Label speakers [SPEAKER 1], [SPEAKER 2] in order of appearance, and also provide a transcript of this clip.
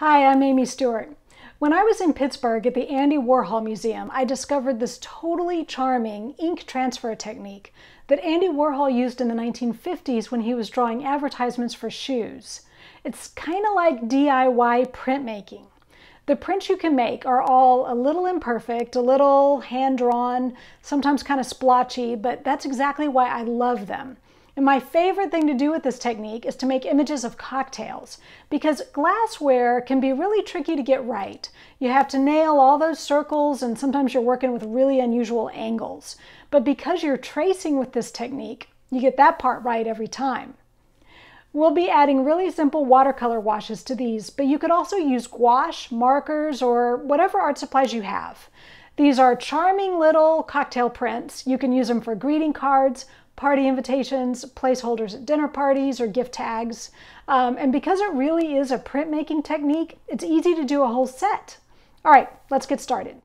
[SPEAKER 1] Hi, I'm Amy Stewart. When I was in Pittsburgh at the Andy Warhol Museum, I discovered this totally charming ink transfer technique that Andy Warhol used in the 1950s when he was drawing advertisements for shoes. It's kind of like DIY printmaking. The prints you can make are all a little imperfect, a little hand drawn, sometimes kind of splotchy, but that's exactly why I love them. And my favorite thing to do with this technique is to make images of cocktails because glassware can be really tricky to get right. You have to nail all those circles and sometimes you're working with really unusual angles. But because you're tracing with this technique, you get that part right every time. We'll be adding really simple watercolor washes to these, but you could also use gouache, markers, or whatever art supplies you have. These are charming little cocktail prints. You can use them for greeting cards, party invitations, placeholders at dinner parties, or gift tags. Um, and because it really is a printmaking technique, it's easy to do a whole set. All right, let's get started.